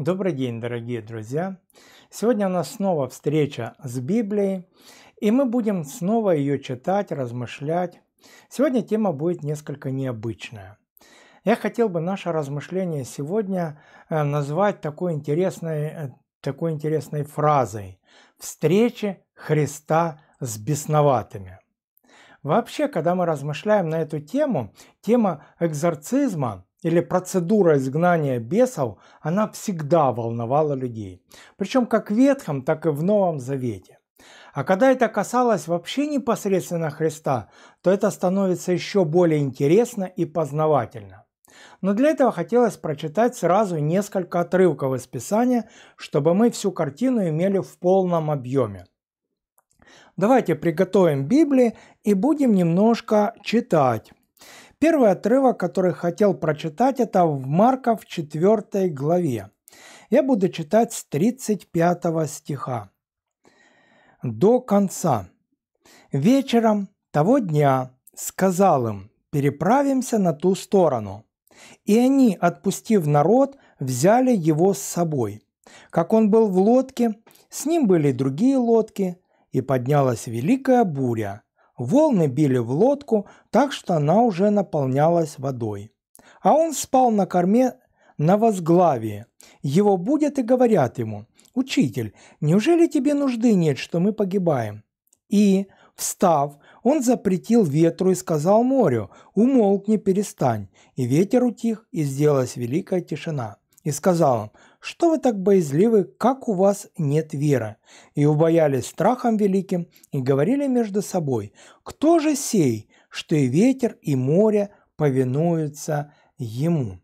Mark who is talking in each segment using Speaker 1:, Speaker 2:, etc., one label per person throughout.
Speaker 1: Добрый день, дорогие друзья! Сегодня у нас снова встреча с Библией, и мы будем снова ее читать, размышлять. Сегодня тема будет несколько необычная. Я хотел бы наше размышление сегодня э, назвать такой интересной, э, такой интересной фразой «Встречи Христа с бесноватыми». Вообще, когда мы размышляем на эту тему, тема экзорцизма – или процедура изгнания бесов, она всегда волновала людей. Причем как в Ветхом, так и в Новом Завете. А когда это касалось вообще непосредственно Христа, то это становится еще более интересно и познавательно. Но для этого хотелось прочитать сразу несколько отрывков из Писания, чтобы мы всю картину имели в полном объеме. Давайте приготовим Библии и будем немножко читать. Первый отрывок, который хотел прочитать, это в Марка в 4 главе. Я буду читать с 35 стиха до конца. Вечером того дня сказал им, переправимся на ту сторону. И они, отпустив народ, взяли его с собой. Как он был в лодке, с ним были другие лодки, и поднялась великая буря, Волны били в лодку, так что она уже наполнялась водой. А он спал на корме на возглавии. Его будет и говорят ему, «Учитель, неужели тебе нужды нет, что мы погибаем?» И, встав, он запретил ветру и сказал морю, «Умолкни, перестань». И ветер утих, и сделалась великая тишина. И сказал он что вы так боязливы, как у вас нет веры?» И убоялись страхом великим, и говорили между собой, «Кто же сей, что и ветер, и море повинуются ему?»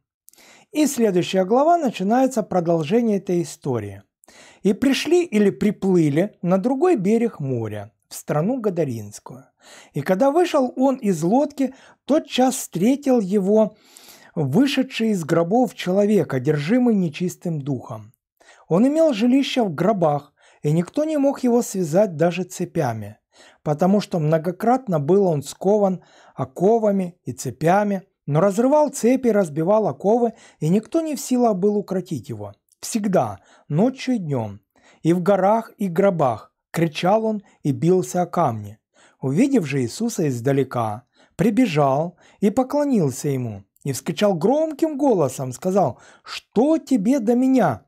Speaker 1: И следующая глава начинается продолжение этой истории. «И пришли или приплыли на другой берег моря, в страну Гадаринскую. И когда вышел он из лодки, тот час встретил его вышедший из гробов человек, одержимый нечистым духом. Он имел жилище в гробах, и никто не мог его связать даже цепями, потому что многократно был он скован оковами и цепями, но разрывал цепи, разбивал оковы, и никто не в силах был укротить его. Всегда, ночью и днем, и в горах, и гробах, кричал он и бился о камни. Увидев же Иисуса издалека, прибежал и поклонился ему – и вскричал громким голосом, сказал, «Что тебе до меня?»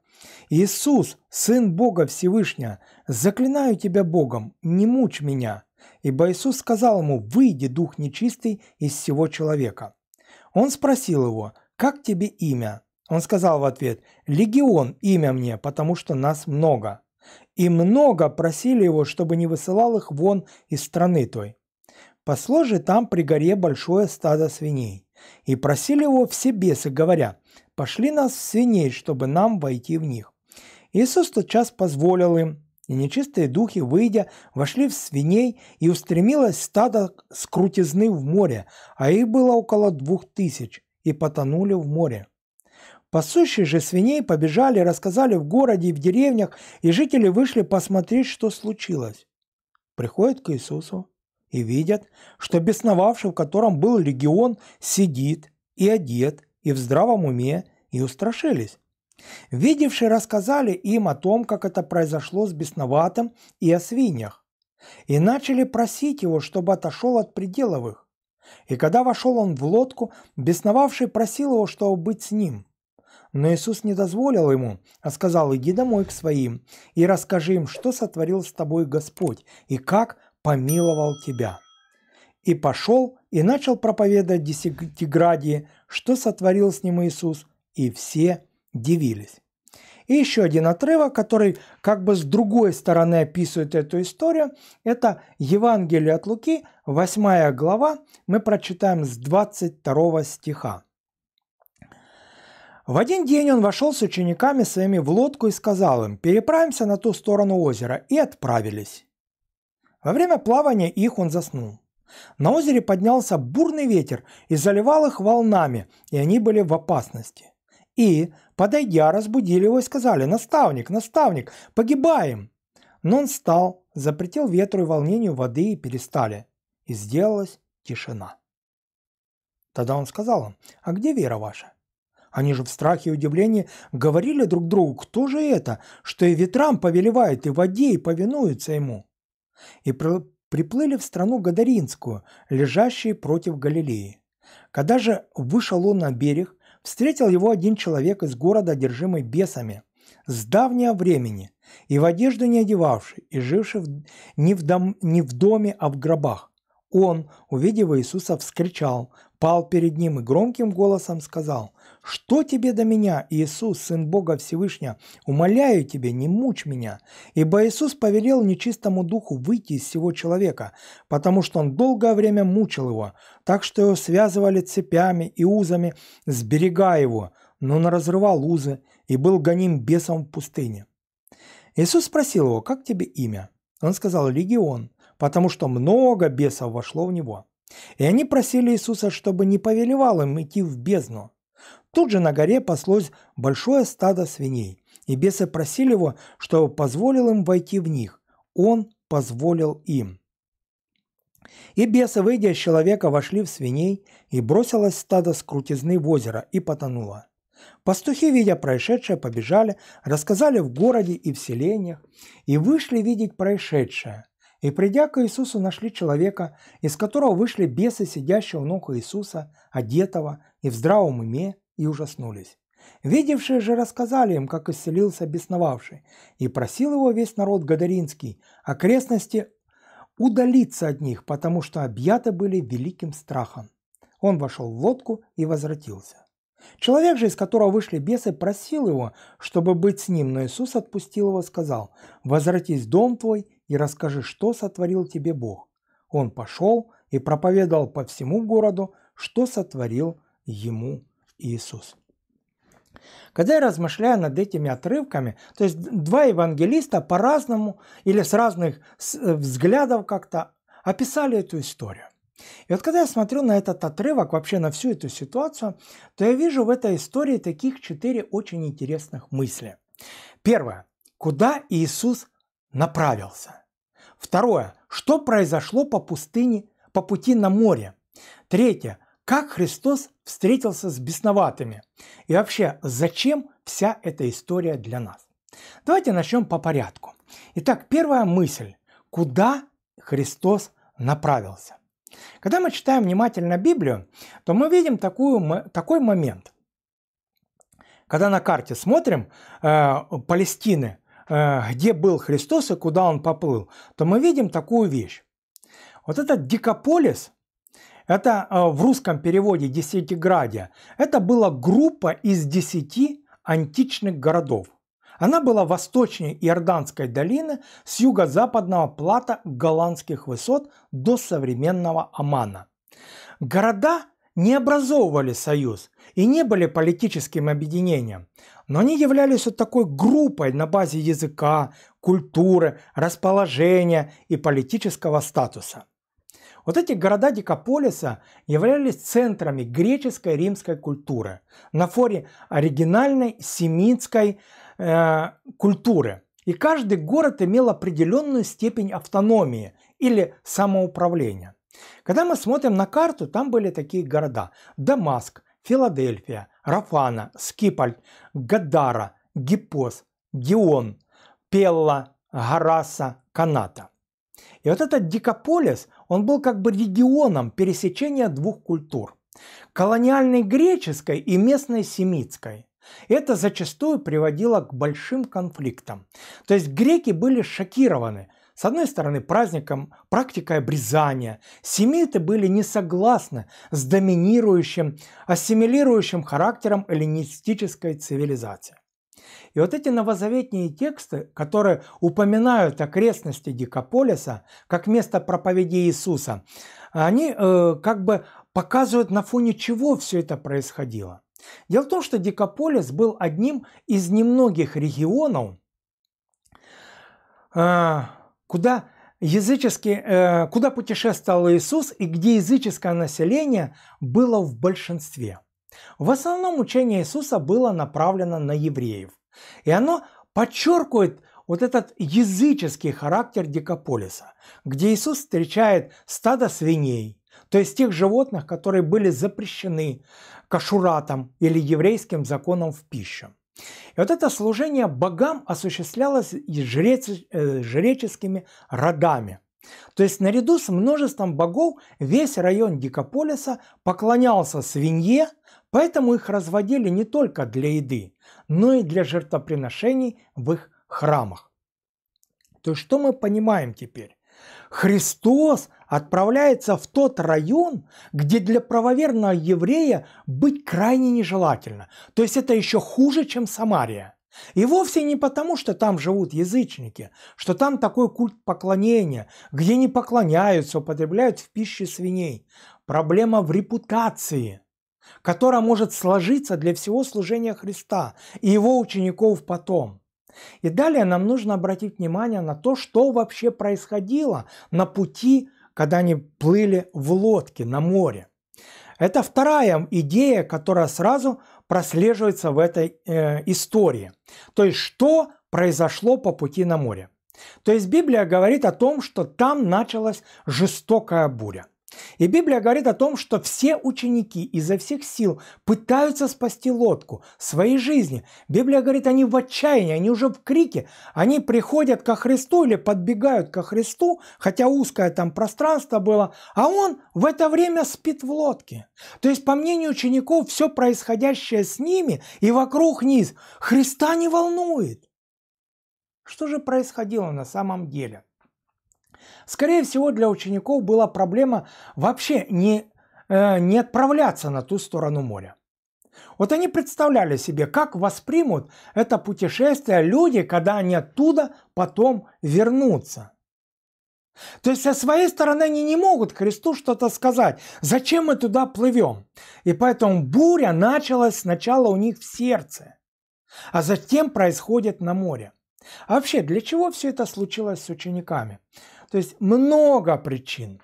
Speaker 1: «Иисус, Сын Бога Всевышнего, заклинаю тебя Богом, не мучь меня!» Ибо Иисус сказал ему, «Выйди, дух нечистый, из всего человека». Он спросил его, «Как тебе имя?» Он сказал в ответ, «Легион имя мне, потому что нас много». И много просили его, чтобы не высылал их вон из страны той. Посло же там при горе большое стадо свиней и просили его все бесы, говоря, «Пошли нас в свиней, чтобы нам войти в них». Иисус тотчас позволил им, и нечистые духи, выйдя, вошли в свиней, и устремилось стадо с крутизны в море, а их было около двух тысяч, и потонули в море. Пасущие же свиней побежали, рассказали в городе и в деревнях, и жители вышли посмотреть, что случилось. Приходят к Иисусу, и видят, что бесновавший, в котором был легион, сидит и одет, и в здравом уме, и устрашились. Видевшие рассказали им о том, как это произошло с бесноватым и о свиньях, и начали просить его, чтобы отошел от пределов их. И когда вошел он в лодку, бесновавший просил его, чтобы быть с ним. Но Иисус не дозволил ему, а сказал, иди домой к своим и расскажи им, что сотворил с тобой Господь и как помиловал тебя». И пошел и начал проповедовать Десятиградии, что сотворил с ним Иисус, и все дивились. И еще один отрывок, который как бы с другой стороны описывает эту историю, это Евангелие от Луки, 8 глава, мы прочитаем с 22 стиха. В один день он вошел с учениками своими в лодку и сказал им, переправимся на ту сторону озера, и отправились. Во время плавания их он заснул. На озере поднялся бурный ветер и заливал их волнами, и они были в опасности. И, подойдя, разбудили его и сказали «Наставник, наставник, погибаем!» Но он встал, запретил ветру и волнению воды и перестали. И сделалась тишина. Тогда он сказал им «А где вера ваша?» Они же в страхе и удивлении говорили друг другу, кто же это, что и ветрам повелевает, и воде, и повинуется ему и приплыли в страну Гадаринскую, лежащую против Галилеи. Когда же вышел он на берег, встретил его один человек из города, одержимый бесами, с давнего времени, и в одежду не одевавший, и живший не в, дом, не в доме, а в гробах. Он, увидев Иисуса, вскричал пал перед ним и громким голосом сказал, «Что тебе до меня, Иисус, Сын Бога Всевышнего? Умоляю тебя, не мучь меня!» Ибо Иисус повелел нечистому духу выйти из всего человека, потому что он долгое время мучил его, так что его связывали цепями и узами, сберегая его, но он разрывал узы и был гоним бесом в пустыне. Иисус спросил его, «Как тебе имя?» Он сказал, «Легион», потому что много бесов вошло в него. И они просили Иисуса, чтобы не повелевал им идти в бездну. Тут же на горе паслось большое стадо свиней, и бесы просили его, чтобы позволил им войти в них. Он позволил им. И бесы, выйдя из человека, вошли в свиней, и бросилось стадо с крутизны в озеро и потонуло. Пастухи, видя происшедшее, побежали, рассказали в городе и в селениях, и вышли видеть происшедшее. И придя к Иисусу, нашли человека, из которого вышли бесы, сидящего у ног Иисуса, одетого и в здравом уме, и ужаснулись. Видевшие же рассказали им, как исцелился бесновавший, и просил его весь народ Гадаринский, окрестности удалиться от них, потому что объяты были великим страхом. Он вошел в лодку и возвратился. Человек же, из которого вышли бесы, просил его, чтобы быть с ним, но Иисус отпустил его и сказал, «Возвратись в дом твой и расскажи, что сотворил тебе Бог». Он пошел и проповедовал по всему городу, что сотворил ему Иисус. Когда я размышляю над этими отрывками, то есть два евангелиста по-разному или с разных э, взглядов как-то описали эту историю. И вот когда я смотрю на этот отрывок, вообще на всю эту ситуацию, то я вижу в этой истории таких четыре очень интересных мысли. Первое. Куда Иисус направился? Второе. Что произошло по пустыне, по пути на море? Третье. Как Христос встретился с бесноватыми? И вообще, зачем вся эта история для нас? Давайте начнем по порядку. Итак, первая мысль. Куда Христос направился? Когда мы читаем внимательно Библию, то мы видим такую, такой момент. Когда на карте смотрим э, Палестины, э, где был Христос и куда он поплыл, то мы видим такую вещь. Вот этот Дикополис, это э, в русском переводе «десятиградия», это была группа из десяти античных городов – она была восточнее Иорданской долины с юго-западного плата голландских высот до современного Омана. Города не образовывали союз и не были политическим объединением, но они являлись вот такой группой на базе языка, культуры, расположения и политического статуса. Вот эти города Дикополиса являлись центрами греческой римской культуры на фоне оригинальной семитской Э, культуры. И каждый город имел определенную степень автономии или самоуправления. Когда мы смотрим на карту, там были такие города. Дамаск, Филадельфия, Рафана, Скипаль, Гадара, Гиппос, Геон, Пелла, Гараса, Каната. И вот этот дикополис, он был как бы регионом пересечения двух культур – колониальной греческой и местной семитской – это зачастую приводило к большим конфликтам. То есть греки были шокированы – с одной стороны, праздником практикой обрезания. Семиты были не согласны с доминирующим, ассимилирующим характером эллинистической цивилизации. И вот эти новозаветные тексты, которые упоминают окрестности Дикополиса как место проповеди Иисуса, они э, как бы показывают на фоне чего все это происходило. Дело в том, что Дикополис был одним из немногих регионов, э, куда язычески, э, куда путешествовал Иисус и где языческое население было в большинстве. В основном учение Иисуса было направлено на евреев, и оно подчеркивает вот этот языческий характер Дикополиса, где Иисус встречает стадо свиней, то есть тех животных, которые были запрещены кашуратом или еврейским законом в пищу. И вот это служение богам осуществлялось и жрец, э, жреческими родами. То есть наряду с множеством богов весь район Дикополиса поклонялся свинье, поэтому их разводили не только для еды, но и для жертвоприношений в их храмах. То есть что мы понимаем теперь? Христос отправляется в тот район, где для правоверного еврея быть крайне нежелательно. То есть это еще хуже, чем Самария. И вовсе не потому, что там живут язычники, что там такой культ поклонения, где не поклоняются, употребляют в пище свиней. Проблема в репутации, которая может сложиться для всего служения Христа и его учеников потом. И далее нам нужно обратить внимание на то, что вообще происходило на пути когда они плыли в лодке на море. Это вторая идея, которая сразу прослеживается в этой э, истории. То есть, что произошло по пути на море. То есть Библия говорит о том, что там началась жестокая буря. И Библия говорит о том, что все ученики изо всех сил пытаются спасти лодку, своей жизни. Библия говорит, они в отчаянии, они уже в крике, они приходят ко Христу или подбегают ко Христу, хотя узкое там пространство было, а он в это время спит в лодке. То есть, по мнению учеников, все происходящее с ними и вокруг них Христа не волнует. Что же происходило на самом деле? Скорее всего, для учеников была проблема вообще не, э, не отправляться на ту сторону моря. Вот они представляли себе, как воспримут это путешествие люди, когда они оттуда потом вернутся. То есть со своей стороны они не могут Христу что-то сказать. Зачем мы туда плывем? И поэтому буря началась сначала у них в сердце, а затем происходит на море. А вообще, для чего все это случилось с учениками? То есть много причин.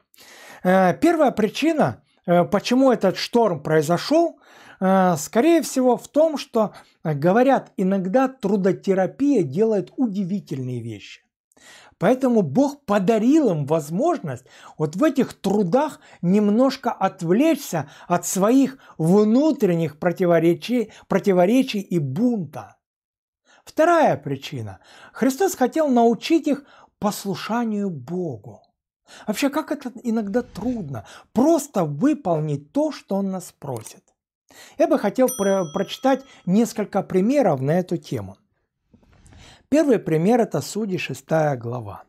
Speaker 1: Э, первая причина, э, почему этот шторм произошел, э, скорее всего в том, что, говорят, иногда трудотерапия делает удивительные вещи. Поэтому Бог подарил им возможность вот в этих трудах немножко отвлечься от своих внутренних противоречий, противоречий и бунта. Вторая причина. Христос хотел научить их послушанию Богу. Вообще, как это иногда трудно, просто выполнить то, что Он нас просит. Я бы хотел про прочитать несколько примеров на эту тему. Первый пример – это Судьи 6 глава.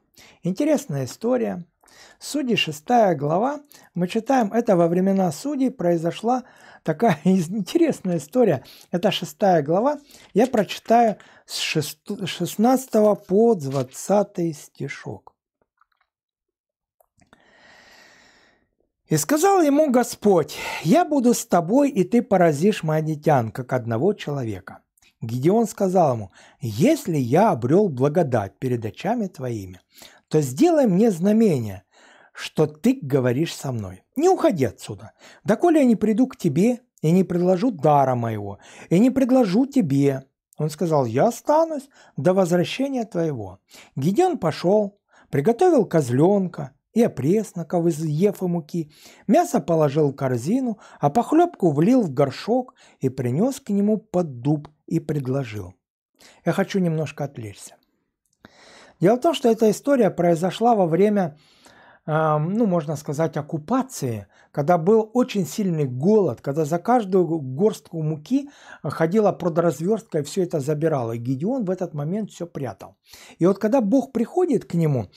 Speaker 1: Интересная история – Судьи 6 глава, мы читаем, это во времена судей произошла такая интересная история. Это 6 глава, я прочитаю с 16 по 20 стишок. И сказал ему Господь, «Я буду с тобой, и ты поразишь моанитян, как одного человека». Гедеон сказал ему, «Если я обрел благодать перед очами твоими, то сделай мне знамение, что ты говоришь со мной. Не уходи отсюда, доколе я не приду к тебе и не предложу дара моего, и не предложу тебе». Он сказал, «Я останусь до возвращения твоего». Гедеон пошел, приготовил козленка и опресноков из ефы муки, мясо положил в корзину, а похлебку влил в горшок и принес к нему под дуб и предложил. «Я хочу немножко отвлечься». Дело в том, что эта история произошла во время ну, можно сказать, оккупации, когда был очень сильный голод, когда за каждую горстку муки ходила продразверстка и все это забирала. И Гедеон в этот момент все прятал. И вот когда Бог приходит к нему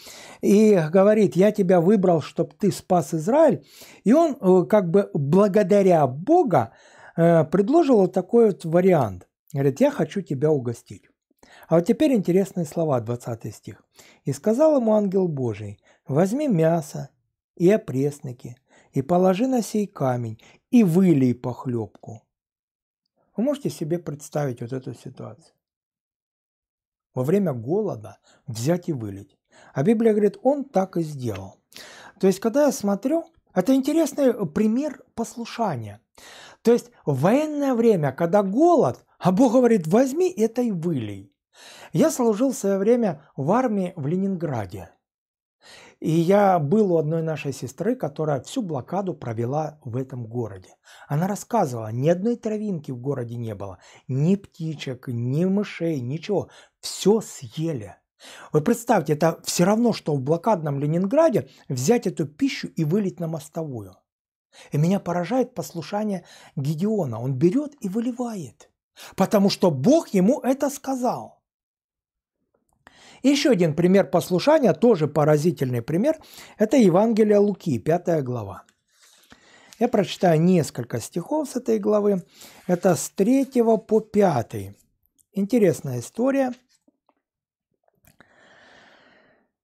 Speaker 1: и говорит, я тебя выбрал, чтобы ты спас Израиль, и он э, как бы благодаря Бога э, предложил вот такой вот вариант. Говорит, я хочу тебя угостить. А вот теперь интересные слова, 20 стих. «И сказал ему ангел Божий, Возьми мясо и опресники, и положи на сей камень, и вылей похлебку. Вы можете себе представить вот эту ситуацию? Во время голода взять и вылить. А Библия говорит, он так и сделал. То есть, когда я смотрю, это интересный пример послушания. То есть, в военное время, когда голод, а Бог говорит, возьми это и вылей. Я служил в свое время в армии в Ленинграде. И я был у одной нашей сестры, которая всю блокаду провела в этом городе. Она рассказывала, ни одной травинки в городе не было, ни птичек, ни мышей, ничего. Все съели. Вы представьте, это все равно, что в блокадном Ленинграде взять эту пищу и вылить на мостовую. И меня поражает послушание Гедеона. Он берет и выливает, потому что Бог ему это сказал еще один пример послушания, тоже поразительный пример, это Евангелие Луки, 5 глава. Я прочитаю несколько стихов с этой главы. Это с 3 по 5. Интересная история.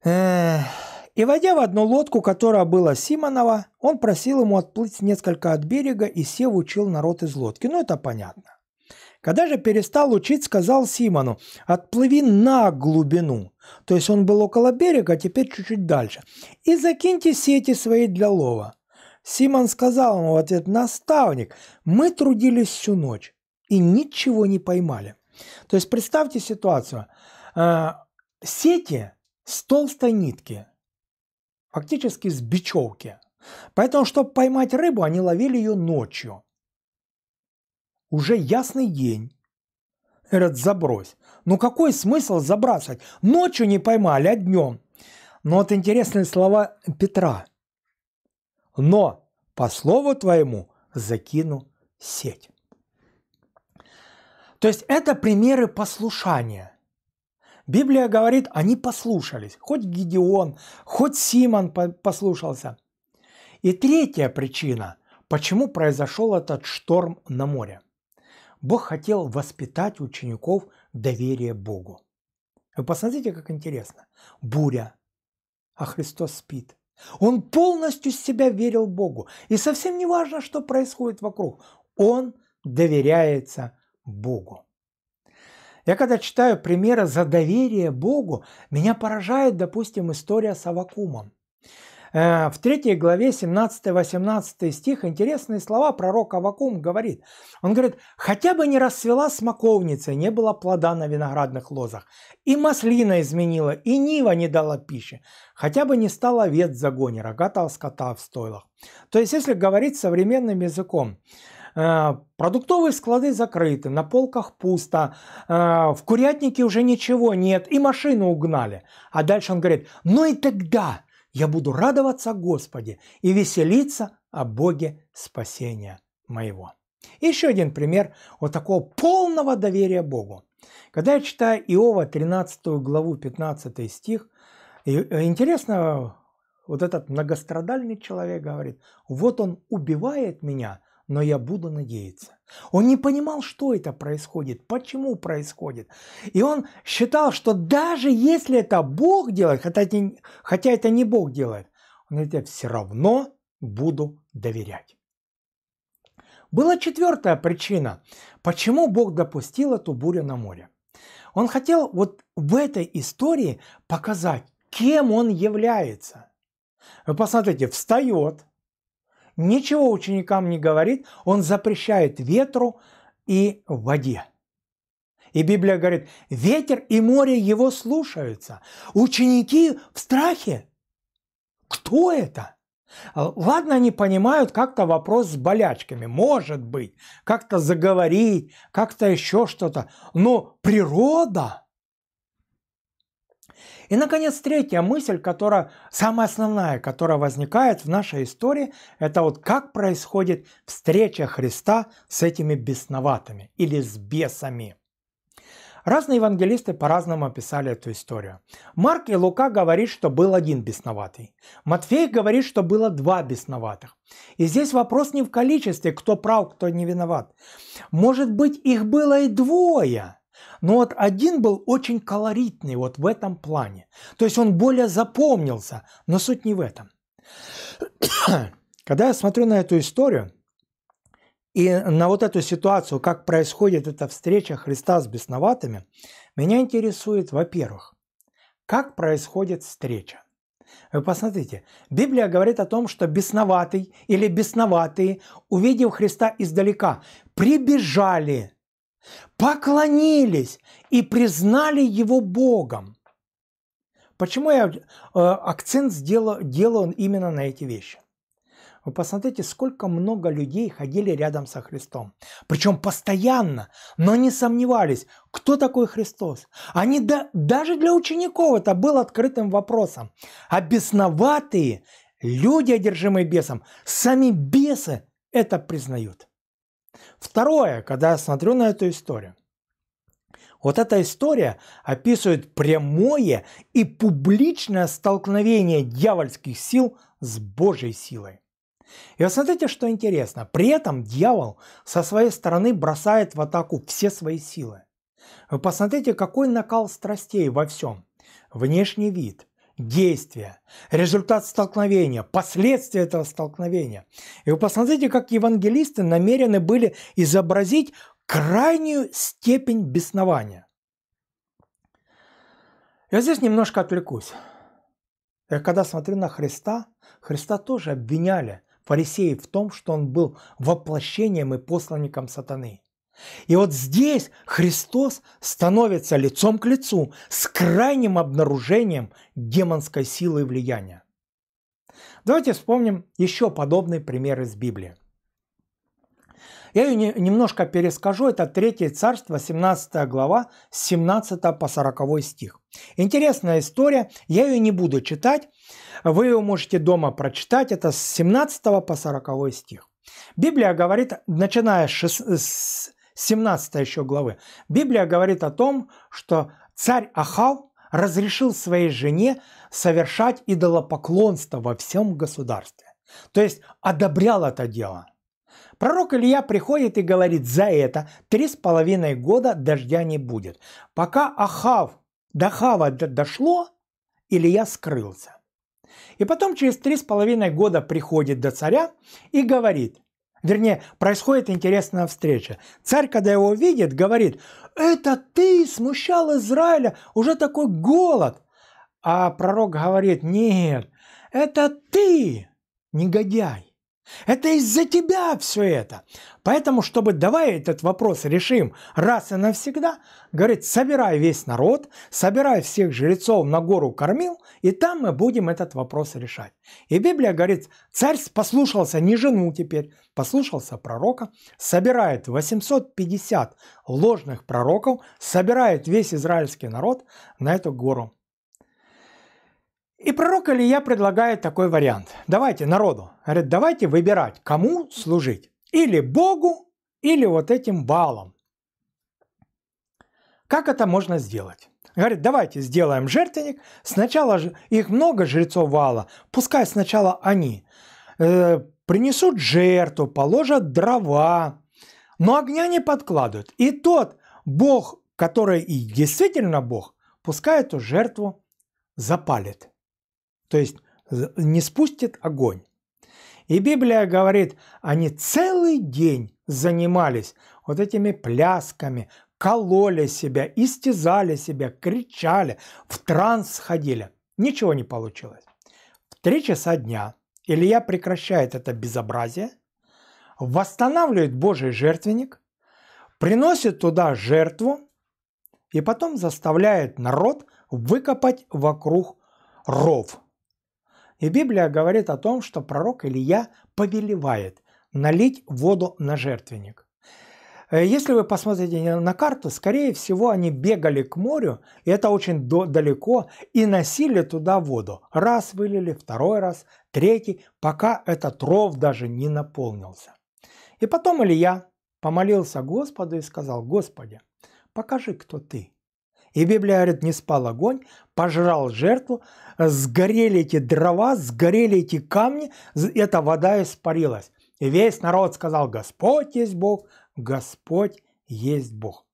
Speaker 1: И войдя в одну лодку, которая была Симонова, он просил ему отплыть несколько от берега, и Сев учил народ из лодки. Ну, это понятно. Когда же перестал учить, сказал Симону, отплыви на глубину. То есть он был около берега, а теперь чуть-чуть дальше. И закиньте сети свои для лова. Симон сказал ему в ответ, наставник, мы трудились всю ночь и ничего не поймали. То есть представьте ситуацию. А, сети с толстой нитки, фактически с бечевки. Поэтому, чтобы поймать рыбу, они ловили ее ночью – уже ясный день. Говорят, забрось. Ну какой смысл забрасывать? Ночью не поймали, а днем. Но вот интересные слова Петра. Но по слову твоему закину сеть. То есть это примеры послушания. Библия говорит, они послушались. Хоть Гедеон, хоть Симон послушался. И третья причина, почему произошел этот шторм на море – Бог хотел воспитать учеников доверие Богу. Вы посмотрите, как интересно. Буря, а Христос спит. Он полностью себя верил Богу. И совсем не важно, что происходит вокруг. Он доверяется Богу. Я когда читаю примеры за доверие Богу, меня поражает, допустим, история с Авакумом. Э, в 3 главе 17-18 стих интересные слова пророк Авакум говорит. Он говорит, хотя бы не расцвела смоковница, не было плода на виноградных лозах, и маслина изменила, и нива не дала пищи, хотя бы не стало овец в загоне, рогатого скота в стойлах. То есть, если говорить современным языком, э, продуктовые склады закрыты, на полках пусто, э, в курятнике уже ничего нет, и машину угнали. А дальше он говорит, ну и тогда – я буду радоваться Господе и веселиться о Боге спасения моего. еще один пример вот такого полного доверия Богу. Когда я читаю Иова 13 главу 15 стих, э, интересно, вот этот многострадальный человек говорит, вот он убивает меня, но я буду надеяться. Он не понимал, что это происходит, почему происходит. И он считал, что даже если это Бог делает, хотя это, не, хотя это не Бог делает, он говорит, я все равно буду доверять. Была четвертая причина, почему Бог допустил эту бурю на море. Он хотел вот в этой истории показать, кем он является. Вы посмотрите, встает – ничего ученикам не говорит, он запрещает ветру и воде. И Библия говорит, ветер и море его слушаются. Ученики в страхе. Кто это? Ладно, они понимают как-то вопрос с болячками, может быть, как-то заговорить, как-то еще что-то. Но природа, и, наконец, третья мысль, которая самая основная, которая возникает в нашей истории, это вот как происходит встреча Христа с этими бесноватыми или с бесами. Разные евангелисты по-разному описали эту историю. Марк и Лука говорят, что был один бесноватый. Матфей говорит, что было два бесноватых. И здесь вопрос не в количестве, кто прав, кто не виноват. Может быть, их было и двое – но вот один был очень колоритный вот в этом плане. То есть он более запомнился, но суть не в этом. Когда я смотрю на эту историю и на вот эту ситуацию, как происходит эта встреча Христа с бесноватыми, меня интересует, во-первых, как происходит встреча. Вы посмотрите, Библия говорит о том, что бесноватый или бесноватые, увидев Христа издалека, прибежали поклонились и признали его Богом. Почему я э, акцент сделал, делаю именно на эти вещи? Вы посмотрите, сколько много людей ходили рядом со Христом. Причем постоянно, но не сомневались, кто такой Христос. Они да, даже для учеников это был открытым вопросом. А бесноватые люди, одержимые бесом, сами бесы это признают. Второе, когда я смотрю на эту историю, вот эта история описывает прямое и публичное столкновение дьявольских сил с Божьей силой. И вот смотрите, что интересно. При этом дьявол со своей стороны бросает в атаку все свои силы. Вы посмотрите, какой накал страстей во всем. Внешний вид, действия, результат столкновения, последствия этого столкновения. И вы посмотрите, как евангелисты намерены были изобразить крайнюю степень беснования. Я здесь немножко отвлекусь. Я когда смотрю на Христа, Христа тоже обвиняли фарисеи в том, что он был воплощением и посланником сатаны. И вот здесь Христос становится лицом к лицу с крайним обнаружением демонской силы и влияния. Давайте вспомним еще подобный пример из Библии. Я ее немножко перескажу. Это 3 царство, 17 глава, 17 по 40 стих. Интересная история. Я ее не буду читать. Вы ее можете дома прочитать. Это с 17 по 40 стих. Библия говорит, начиная с 17 еще главы. Библия говорит о том, что царь Ахав разрешил своей жене совершать идолопоклонство во всем государстве. То есть одобрял это дело. Пророк Илья приходит и говорит, за это три с половиной года дождя не будет. Пока Ахав до Хава дошло, Илья скрылся. И потом через три с половиной года приходит до царя и говорит, Вернее, происходит интересная встреча. Царь, когда его видит, говорит, это ты смущал Израиля, уже такой голод. А пророк говорит, нет, это ты, негодяй. Это из-за тебя все это. Поэтому, чтобы давай этот вопрос решим раз и навсегда, говорит, собирай весь народ, собирай всех жрецов на гору кормил, и там мы будем этот вопрос решать. И Библия говорит, царь послушался не жену теперь, послушался пророка, собирает 850 ложных пророков, собирает весь израильский народ на эту гору и пророк Илья предлагает такой вариант. Давайте народу. Говорит, давайте выбирать, кому служить. Или Богу, или вот этим Балам. Как это можно сделать? Говорит, давайте сделаем жертвенник. Сначала их много жрецов Вала. Пускай сначала они э, принесут жертву, положат дрова, но огня не подкладывают. И тот Бог, который и действительно Бог, пускай эту жертву запалит то есть не спустит огонь. И Библия говорит, они целый день занимались вот этими плясками, кололи себя, истязали себя, кричали, в транс ходили. Ничего не получилось. В три часа дня Илья прекращает это безобразие, восстанавливает Божий жертвенник, приносит туда жертву и потом заставляет народ выкопать вокруг ров – и Библия говорит о том, что пророк Илья повелевает налить воду на жертвенник. Э, если вы посмотрите на карту, скорее всего, они бегали к морю, и это очень далеко, и носили туда воду. Раз вылили, второй раз, третий, пока этот ров даже не наполнился. И потом Илья помолился Господу и сказал, «Господи, покажи, кто ты, и Библия говорит, не спал огонь, пожрал жертву, сгорели эти дрова, сгорели эти камни, эта вода испарилась. И весь народ сказал, Господь есть Бог, Господь есть Бог.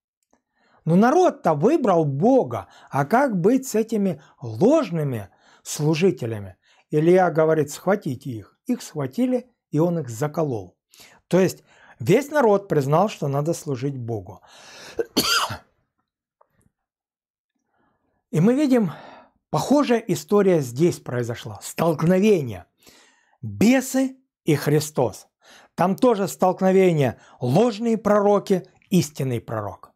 Speaker 1: Но народ-то выбрал Бога, а как быть с этими ложными служителями? Илья говорит, схватите их. Их схватили, и он их заколол. То есть весь народ признал, что надо служить Богу. И мы видим, похожая история здесь произошла. Столкновение. Бесы и Христос. Там тоже столкновение. Ложные пророки, истинный пророк.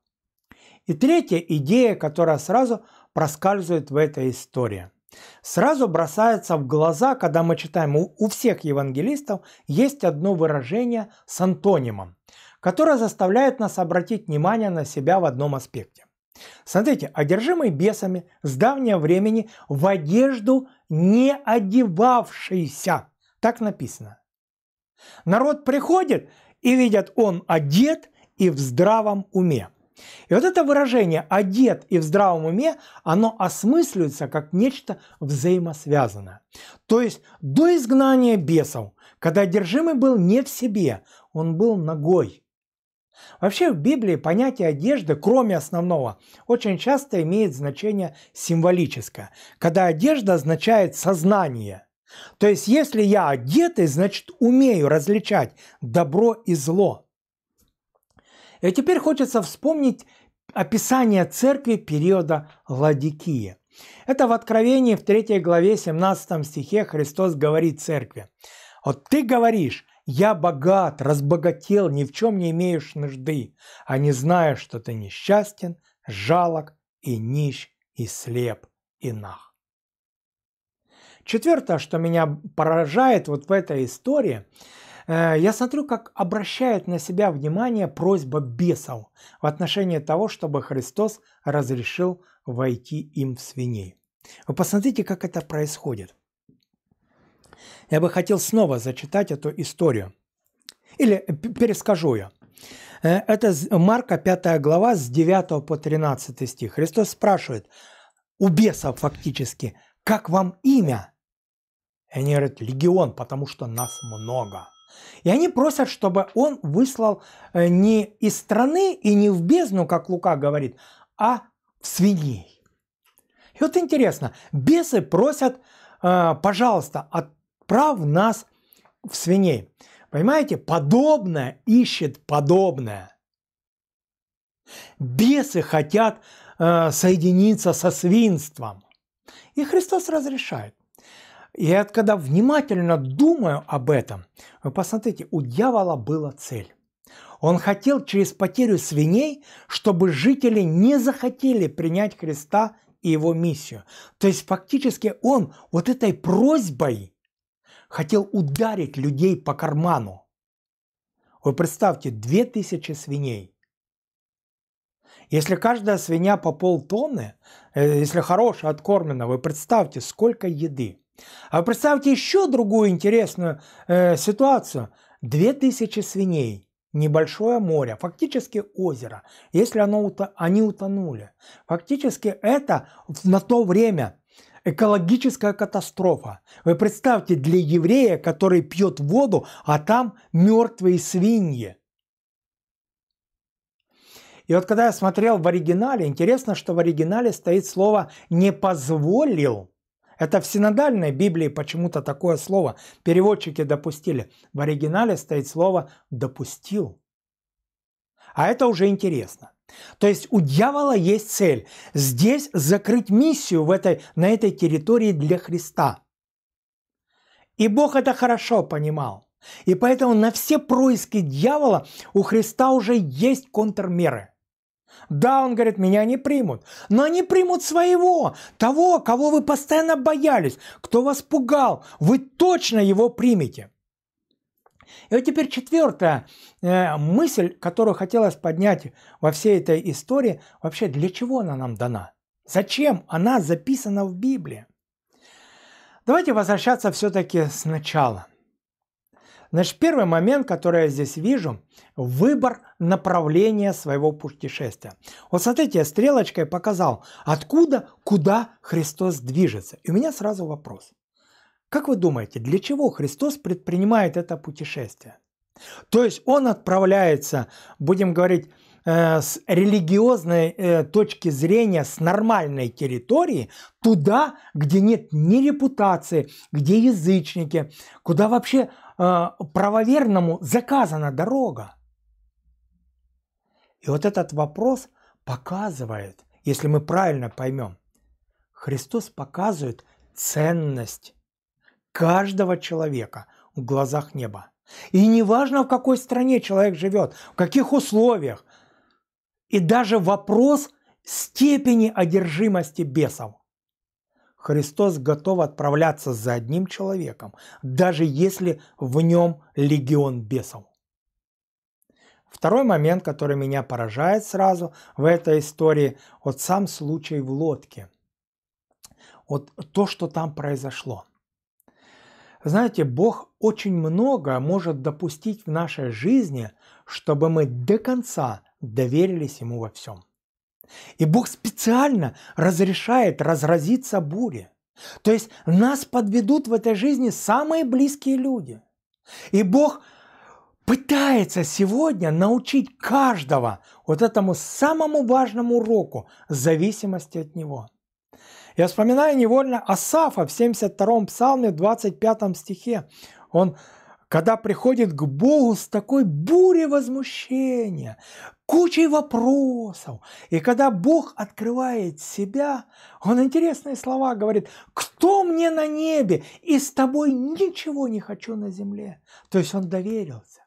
Speaker 1: И третья идея, которая сразу проскальзывает в этой истории. Сразу бросается в глаза, когда мы читаем, у, всех евангелистов есть одно выражение с антонимом, которое заставляет нас обратить внимание на себя в одном аспекте. Смотрите, одержимый бесами с давнего времени в одежду не одевавшийся. Так написано. Народ приходит, и видят, он одет и в здравом уме. И вот это выражение «одет и в здравом уме», оно осмысливается как нечто взаимосвязанное. То есть до изгнания бесов, когда одержимый был не в себе, он был ногой, Вообще в Библии понятие одежды, кроме основного, очень часто имеет значение символическое, когда одежда означает сознание. То есть если я одетый, значит умею различать добро и зло. И теперь хочется вспомнить описание церкви периода Ладикии. Это в Откровении в 3 главе 17 стихе Христос говорит церкви. Вот ты говоришь, я богат, разбогател, ни в чем не имеешь нужды, а не зная, что ты несчастен, жалок и нищ, и слеп, и нах. Четвертое, что меня поражает вот в этой истории, э, я смотрю, как обращает на себя внимание просьба бесов в отношении того, чтобы Христос разрешил войти им в свиней. Вы посмотрите, как это происходит. Я бы хотел снова зачитать эту историю. Или э, перескажу ее. Э, это Марка 5 глава с 9 по 13 стих. Христос спрашивает у бесов фактически, как вам имя? И они говорят, легион, потому что нас много. И они просят, чтобы он выслал э, не из страны и не в бездну, как Лука говорит, а в свиней. И вот интересно, бесы просят, пожалуйста, от Прав нас в свиней. Понимаете, подобное ищет подобное. Бесы хотят э, соединиться со свинством. И Христос разрешает. И когда внимательно думаю об этом, вы посмотрите, у дьявола была цель. Он хотел через потерю свиней, чтобы жители не захотели принять Христа и его миссию. То есть фактически он вот этой просьбой хотел ударить людей по карману. Вы представьте, две тысячи свиней. Если каждая свинья по полтонны, э, если хорошая, откормлена, вы представьте, сколько еды. А вы представьте еще другую интересную э, ситуацию. тысячи свиней – небольшое море, фактически озеро, если оно, они утонули. Фактически это на то время экологическая катастрофа. Вы представьте, для еврея, который пьет воду, а там мертвые свиньи. И вот когда я смотрел в оригинале, интересно, что в оригинале стоит слово «не позволил». Это в синодальной Библии почему-то такое слово. Переводчики допустили. В оригинале стоит слово «допустил». А это уже интересно. То есть у дьявола есть цель здесь закрыть миссию в этой, на этой территории для Христа. И Бог это хорошо понимал. И поэтому на все происки дьявола у Христа уже есть контрмеры. Да, он говорит, меня не примут, но они примут своего, того, кого вы постоянно боялись, кто вас пугал, вы точно его примете. И вот теперь четвертая э, мысль, которую хотелось поднять во всей этой истории, вообще для чего она нам дана? Зачем она записана в Библии? Давайте возвращаться все-таки сначала. Значит, первый момент, который я здесь вижу, выбор направления своего путешествия. Вот смотрите, я стрелочкой показал, откуда, куда Христос движется. И у меня сразу вопрос. Как вы думаете, для чего Христос предпринимает это путешествие? То есть он отправляется, будем говорить, э, с религиозной э, точки зрения, с нормальной территории, туда, где нет ни репутации, где язычники, куда вообще э, правоверному заказана дорога. И вот этот вопрос показывает, если мы правильно поймем, Христос показывает ценность каждого человека в глазах неба. И неважно, в какой стране человек живет, в каких условиях. И даже вопрос степени одержимости бесов. Христос готов отправляться за одним человеком, даже если в нем легион бесов. Второй момент, который меня поражает сразу в этой истории, вот сам случай в лодке. Вот то, что там произошло. Знаете, Бог очень много может допустить в нашей жизни, чтобы мы до конца доверились Ему во всем. И Бог специально разрешает разразиться буре. То есть нас подведут в этой жизни самые близкие люди. И Бог пытается сегодня научить каждого вот этому самому важному уроку зависимости от Него – я вспоминаю невольно Асафа в 72-м псалме, в 25 стихе. Он когда приходит к Богу с такой бурей возмущения, кучей вопросов. И когда Бог открывает себя, Он интересные слова говорит, «Кто мне на небе? И с тобой ничего не хочу на земле». То есть он доверился.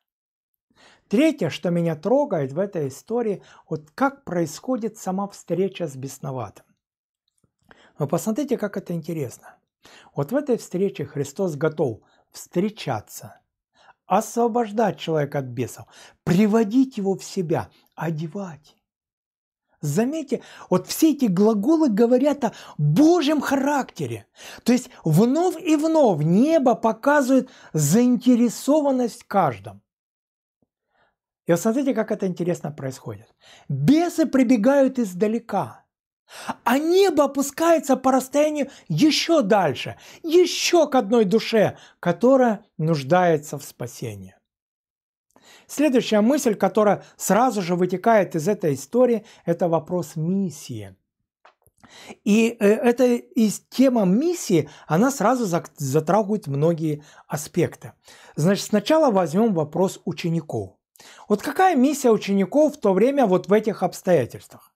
Speaker 1: Третье, что меня трогает в этой истории, вот как происходит сама встреча с бесноватым. Но посмотрите, как это интересно. Вот в этой встрече Христос готов встречаться, освобождать человека от бесов, приводить его в себя, одевать. Заметьте, вот все эти глаголы говорят о Божьем характере. То есть вновь и вновь небо показывает заинтересованность в И вот смотрите, как это интересно происходит. Бесы прибегают издалека. А небо опускается по расстоянию еще дальше, еще к одной душе, которая нуждается в спасении. Следующая мысль, которая сразу же вытекает из этой истории, это вопрос миссии. И э, эта тема миссии, она сразу затрагивает многие аспекты. Значит, сначала возьмем вопрос учеников. Вот какая миссия учеников в то время вот в этих обстоятельствах?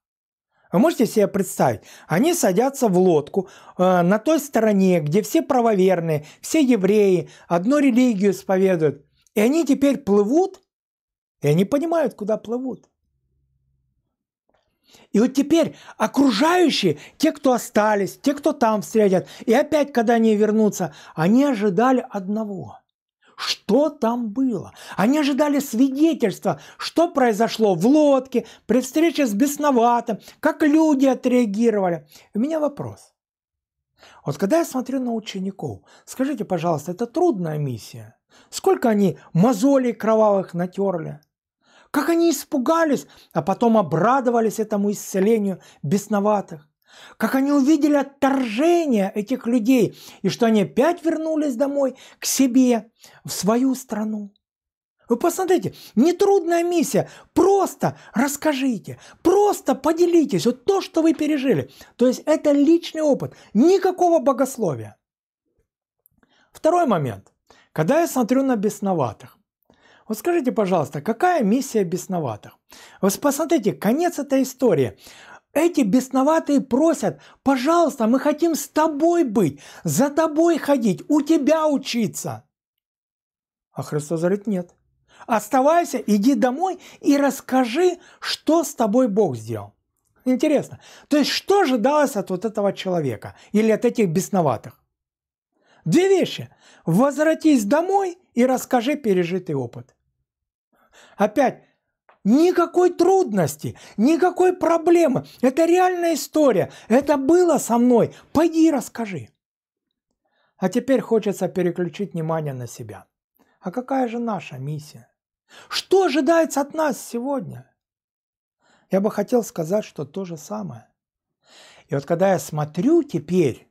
Speaker 1: Вы можете себе представить? Они садятся в лодку э, на той стороне, где все правоверные, все евреи, одну религию исповедуют. И они теперь плывут, и они понимают, куда плывут. И вот теперь окружающие, те, кто остались, те, кто там встретят, и опять, когда они вернутся, они ожидали одного – что там было. Они ожидали свидетельства, что произошло в лодке, при встрече с бесноватым, как люди отреагировали. У меня вопрос. Вот когда я смотрю на учеников, скажите, пожалуйста, это трудная миссия? Сколько они мозолей кровавых натерли? Как они испугались, а потом обрадовались этому исцелению бесноватых? как они увидели отторжение этих людей, и что они опять вернулись домой к себе, в свою страну. Вы посмотрите, нетрудная миссия. Просто расскажите, просто поделитесь. Вот то, что вы пережили. То есть это личный опыт. Никакого богословия. Второй момент. Когда я смотрю на бесноватых. Вот скажите, пожалуйста, какая миссия бесноватых? Вот посмотрите, конец этой истории. Эти бесноватые просят, пожалуйста, мы хотим с тобой быть, за тобой ходить, у тебя учиться. А Христос говорит, нет. Оставайся, иди домой и расскажи, что с тобой Бог сделал. Интересно. То есть, что ожидалось от вот этого человека или от этих бесноватых? Две вещи. Возвратись домой и расскажи пережитый опыт. Опять, Никакой трудности, никакой проблемы. Это реальная история. Это было со мной. Пойди и расскажи. А теперь хочется переключить внимание на себя. А какая же наша миссия? Что ожидается от нас сегодня? Я бы хотел сказать, что то же самое. И вот когда я смотрю теперь,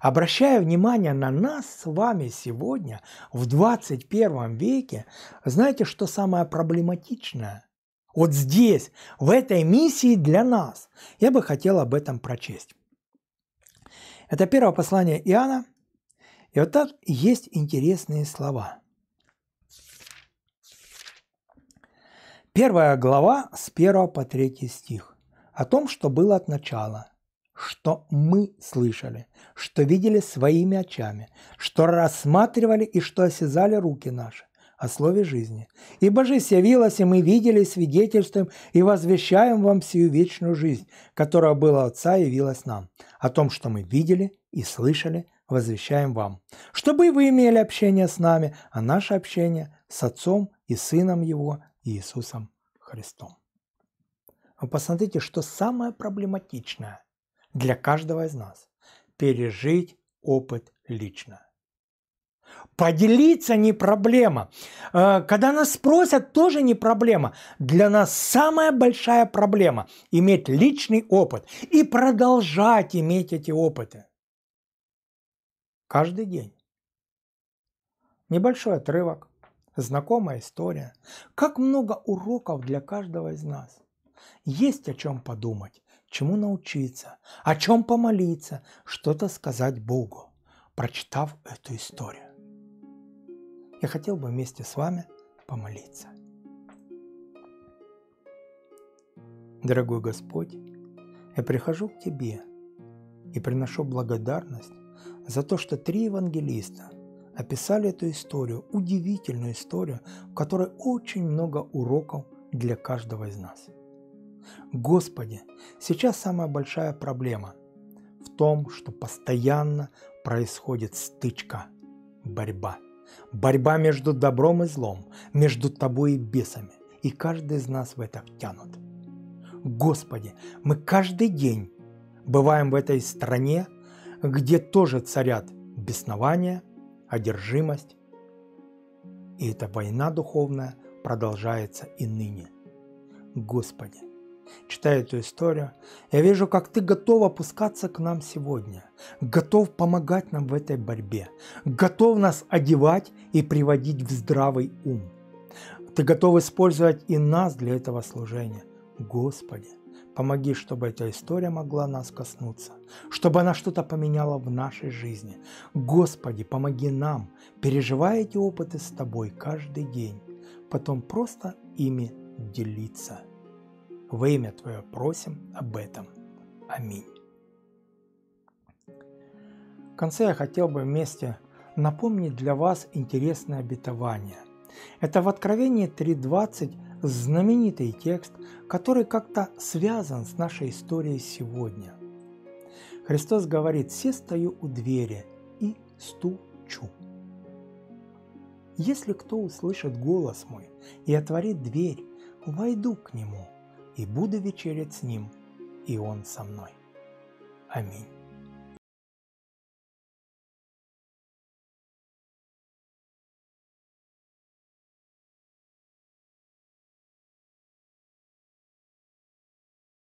Speaker 1: обращая внимание на нас с вами сегодня, в 21 веке, знаете, что самое проблематичное? Вот здесь, в этой миссии для нас. Я бы хотел об этом прочесть. Это первое послание Иоанна. И вот так есть интересные слова. Первая глава с 1 по 3 стих. О том, что было от начала, что мы слышали, что видели своими очами, что рассматривали и что осязали руки наши, о слове жизни. Ибо жизнь явилась, и мы видели свидетельством и возвещаем вам всю вечную жизнь, которая была Отца и явилась нам. О том, что мы видели и слышали, возвещаем вам. Чтобы вы имели общение с нами, а наше общение с Отцом и Сыном Его Иисусом Христом. Вы посмотрите, что самое проблематичное для каждого из нас – пережить опыт лично. Поделиться не проблема. Э, когда нас спросят, тоже не проблема. Для нас самая большая проблема – иметь личный опыт и продолжать иметь эти опыты. Каждый день. Небольшой отрывок, знакомая история. Как много уроков для каждого из нас. Есть о чем подумать, чему научиться, о чем помолиться, что-то сказать Богу, прочитав эту историю я хотел бы вместе с вами помолиться. Дорогой Господь, я прихожу к Тебе и приношу благодарность за то, что три евангелиста описали эту историю, удивительную историю, в которой очень много уроков для каждого из нас. Господи, сейчас самая большая проблема в том, что постоянно происходит стычка, борьба – Борьба между добром и злом, между тобой и бесами. И каждый из нас в это втянут. Господи, мы каждый день бываем в этой стране, где тоже царят беснование, одержимость. И эта война духовная продолжается и ныне. Господи, читая эту историю, я вижу, как ты готов опускаться к нам сегодня, готов помогать нам в этой борьбе, готов нас одевать и приводить в здравый ум. Ты готов использовать и нас для этого служения. Господи, помоги, чтобы эта история могла нас коснуться, чтобы она что-то поменяла в нашей жизни. Господи, помоги нам, переживая эти опыты с Тобой каждый день, потом просто ими делиться – во имя Твое просим об этом. Аминь. В конце я хотел бы вместе напомнить для вас интересное обетование. Это в Откровении 3.20 знаменитый текст, который как-то связан с нашей историей сегодня. Христос говорит, «Все стою у двери и стучу». Если кто услышит голос мой и отворит дверь, войду к нему – и буду вечерять с Ним, и Он со мной. Аминь.